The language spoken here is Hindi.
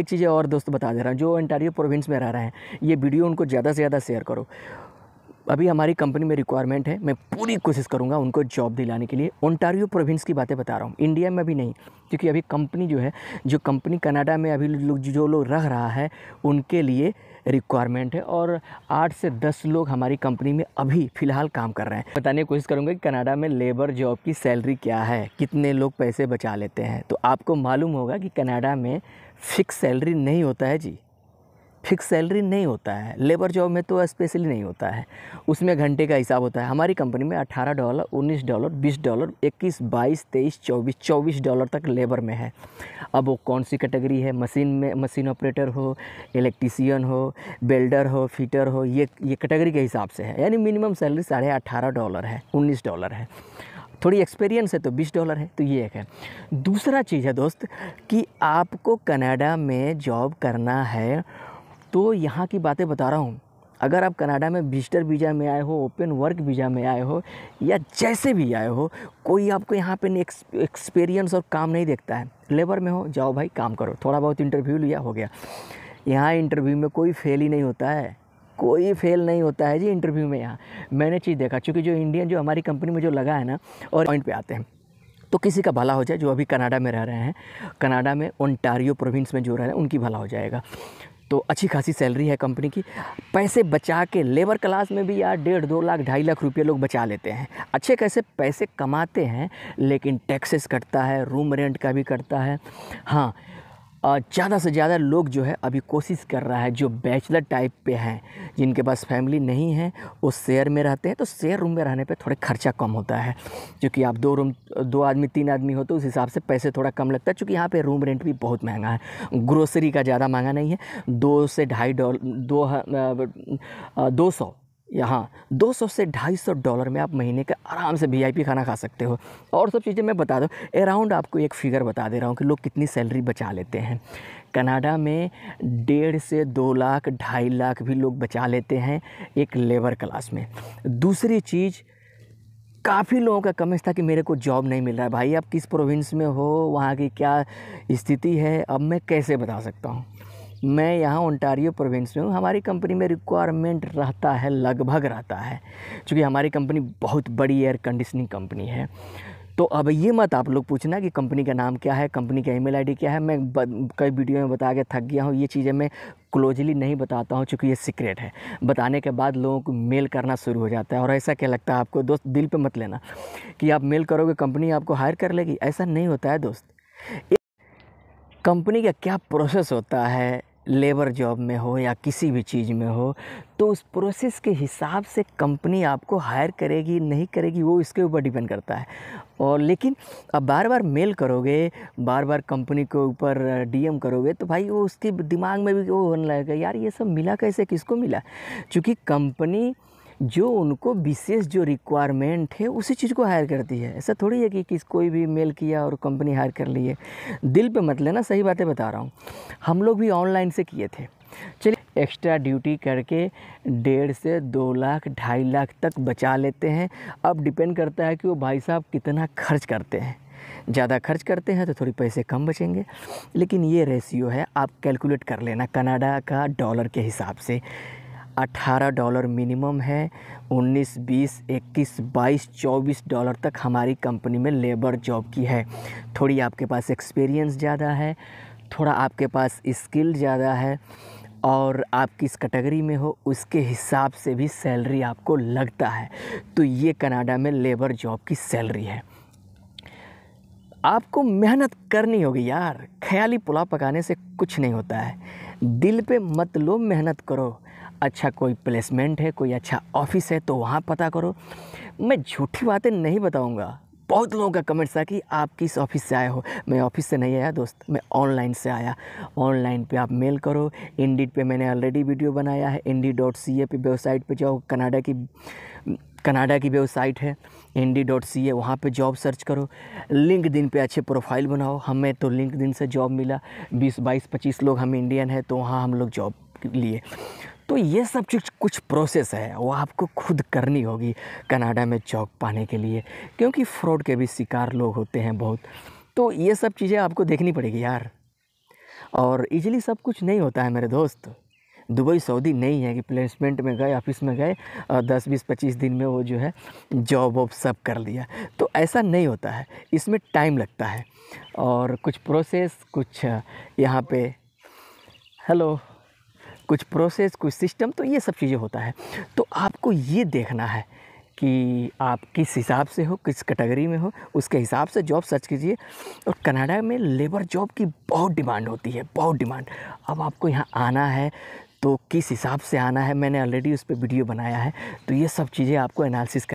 एक चीज़ें और दोस्त बता दे रहा हूँ जो इंटारियो प्रोविंस में रह रहे हैं ये वीडियो उनको ज़्यादा से ज़्यादा शेयर करो अभी हमारी कंपनी में रिक्वायरमेंट है मैं पूरी कोशिश करूँगा उनको जॉब दिलाने के लिए ओंटारियो प्रोविंस की बातें बता रहा हूँ इंडिया में भी नहीं क्योंकि अभी कंपनी जो है जो कंपनी कनाडा में अभी जो लोग रह रहा है उनके लिए रिक्वायरमेंट है और आठ से दस लोग हमारी कंपनी में अभी फ़िलहाल काम कर रहे हैं बताने की कोशिश करूँगा कि कनाडा में लेबर जॉब की सैलरी क्या है कितने लोग पैसे बचा लेते हैं तो आपको मालूम होगा कि कनाडा में फ़िक्स सैलरी नहीं होता है जी फिक्स सैलरी नहीं होता है लेबर जॉब में तो स्पेशली नहीं होता है उसमें घंटे का हिसाब होता है हमारी कंपनी में 18 डॉलर 19 डॉलर 20 डॉलर 21 22 23 24 24 डॉलर तक लेबर में है अब वो कौन सी कैटेगरी है मशीन में मशीन ऑपरेटर हो इलेक्ट्रीसियन हो बेल्डर हो फिटर हो ये ये कैटेगरी के हिसाब से है यानी मिनिमम सैलरी साढ़े डॉलर है उन्नीस डॉलर है थोड़ी एक्सपीरियंस है तो बीस डॉलर है तो ये एक है दूसरा चीज़ है दोस्त कि आपको कनाडा में जॉब करना है तो यहाँ की बातें बता रहा हूँ अगर आप कनाडा में विजिटर वीज़ा में आए हो ओपन वर्क वीज़ा में आए हो या जैसे भी आए हो कोई आपको यहाँ पे एक्सपीरियंस और काम नहीं देखता है लेबर में हो जाओ भाई काम करो थोड़ा बहुत इंटरव्यू लिया हो गया यहाँ इंटरव्यू में कोई फेल ही नहीं होता है कोई फेल नहीं होता है जी इंटरव्यू में यहाँ मैंने चीज़ देखा चूँकि जो इंडियन जो हमारी कंपनी में जो लगा है ना और पॉइंट पर आते हैं तो किसी का भला हो जाए जो अभी कनाडा में रह रहे हैं कनाडा में ओंटारियो प्रोविंस में जो रह रहे हैं उनकी भला हो जाएगा तो अच्छी खासी सैलरी है कंपनी की पैसे बचा के लेबर क्लास में भी यार डेढ़ दो लाख ढाई लाख रुपये लोग बचा लेते हैं अच्छे कैसे पैसे कमाते हैं लेकिन टैक्सेस कटता है रूम रेंट का भी कटता है हाँ ज़्यादा से ज़्यादा लोग जो है अभी कोशिश कर रहा है जो बैचलर टाइप पे हैं जिनके पास फैमिली नहीं है वो शेयर में रहते हैं तो शेयर रूम में रहने पे थोड़े खर्चा कम होता है क्योंकि आप दो रूम दो आदमी तीन आदमी हो तो उस हिसाब से पैसे थोड़ा कम लगता है चूँकि यहाँ पर रूम रेंट भी बहुत महंगा है ग्रोसरी का ज़्यादा महंगा नहीं है दो से ढाई डॉल दो दो सौ यहाँ 200 से 250 डॉलर में आप महीने का आराम से वीआईपी खाना खा सकते हो और सब चीज़ें मैं बता दूँ अराउंड आपको एक फिगर बता दे रहा हूँ कि लोग कितनी सैलरी बचा लेते हैं कनाडा में डेढ़ से दो लाख ढाई लाख भी लोग बचा लेते हैं एक लेबर क्लास में दूसरी चीज़ काफ़ी लोगों का कमेंस था कि मेरे को जॉब नहीं मिल रहा है भाई आप किस प्रोविंस में हो वहाँ की क्या स्थिति है अब मैं कैसे बता सकता हूँ मैं यहाँ ओंटारियो प्रोविंस में हूँ हमारी कंपनी में रिक्वायरमेंट रहता है लगभग रहता है क्योंकि हमारी कंपनी बहुत बड़ी एयर कंडीशनिंग कंपनी है तो अब ये मत आप लोग पूछना कि कंपनी का नाम क्या है कंपनी का ईमेल आईडी क्या है मैं कई वीडियो में बता के थक गया हूँ ये चीज़ें मैं क्लोजली नहीं बताता हूँ चूँकि ये सीक्रेट है बताने के बाद लोगों को मेल करना शुरू हो जाता है और ऐसा क्या लगता है आपको दोस्त दिल पे मत लेना कि आप मेल करोगे कंपनी आपको हायर कर लेगी ऐसा नहीं होता है दोस्त कंपनी का क्या प्रोसेस होता है लेबर जॉब में हो या किसी भी चीज़ में हो तो उस प्रोसेस के हिसाब से कंपनी आपको हायर करेगी नहीं करेगी वो इसके ऊपर डिपेंड करता है और लेकिन अब बार बार मेल करोगे बार बार कंपनी के ऊपर डीएम करोगे तो भाई वो उसके दिमाग में भी वो होने लगेगा यार ये सब मिला कैसे किसको मिला चूँकि कंपनी जो उनको विशेष जो रिक्वायरमेंट है उसी चीज़ को हायर करती है ऐसा थोड़ी है कि किस कोई भी मेल किया और कंपनी हायर कर ली है दिल पे मत लेना सही बातें बता रहा हूँ हम लोग भी ऑनलाइन से किए थे चलिए एक्स्ट्रा ड्यूटी करके डेढ़ से दो लाख ढाई लाख तक बचा लेते हैं अब डिपेंड करता है कि वो भाई साहब कितना खर्च करते हैं ज़्यादा खर्च करते हैं तो थोड़ी पैसे कम बचेंगे लेकिन ये रेशियो है आप कैलकुलेट कर लेना कनाडा का डॉलर के हिसाब से अठारह डॉलर मिनिमम है उन्नीस बीस इक्कीस बाईस चौबीस डॉलर तक हमारी कंपनी में लेबर जॉब की है थोड़ी आपके पास एक्सपीरियंस ज़्यादा है थोड़ा आपके पास स्किल ज़्यादा है और आप किस कैटेगरी में हो उसके हिसाब से भी सैलरी आपको लगता है तो ये कनाडा में लेबर जॉब की सैलरी है आपको मेहनत करनी होगी यार ख्याली पुलाव पकाने से कुछ नहीं होता है दिल पे मत लो मेहनत करो अच्छा कोई प्लेसमेंट है कोई अच्छा ऑफिस है तो वहाँ पता करो मैं झूठी बातें नहीं बताऊँगा बहुत लोगों का कमेंट्स था कि आप किस ऑफिस से आए हो मैं ऑफिस से नहीं आया दोस्त मैं ऑनलाइन से आया ऑनलाइन पे आप मेल करो इंडीड पे मैंने ऑलरेडी वीडियो बनाया है इंडी डॉट सी ए पे वेबसाइट पे जाओ कनाडा की कनाडा की वेबसाइट है इंडी डॉट सी ए वहाँ पर जॉब सर्च करो लिंक दिन पर अच्छे प्रोफाइल बनाओ हमें तो लिंक दिन से जॉब मिला बीस बाईस पच्चीस लोग हम इंडियन हैं तो वहाँ हम लोग जॉब लिए तो ये सब चीज कुछ प्रोसेस है वो आपको खुद करनी होगी कनाडा में जॉब पाने के लिए क्योंकि फ्रॉड के भी शिकार लोग होते हैं बहुत तो ये सब चीज़ें आपको देखनी पड़ेगी यार और इजीली सब कुछ नहीं होता है मेरे दोस्त दुबई सऊदी नहीं है कि प्लेसमेंट में गए ऑफिस में गए और दस बीस पच्चीस दिन में वो जो है जॉब वॉब सब कर लिया तो ऐसा नहीं होता है इसमें टाइम लगता है और कुछ प्रोसेस कुछ यहाँ पे हेलो कुछ प्रोसेस कुछ सिस्टम तो ये सब चीज़ें होता है तो आपको ये देखना है कि आप किस हिसाब से हो किस कैटेगरी में हो उसके हिसाब से जॉब सर्च कीजिए और कनाडा में लेबर जॉब की बहुत डिमांड होती है बहुत डिमांड अब आपको यहाँ आना है तो किस हिसाब से आना है मैंने ऑलरेडी उस पर वीडियो बनाया है तो ये सब चीज़ें आपको एनालिसिस कर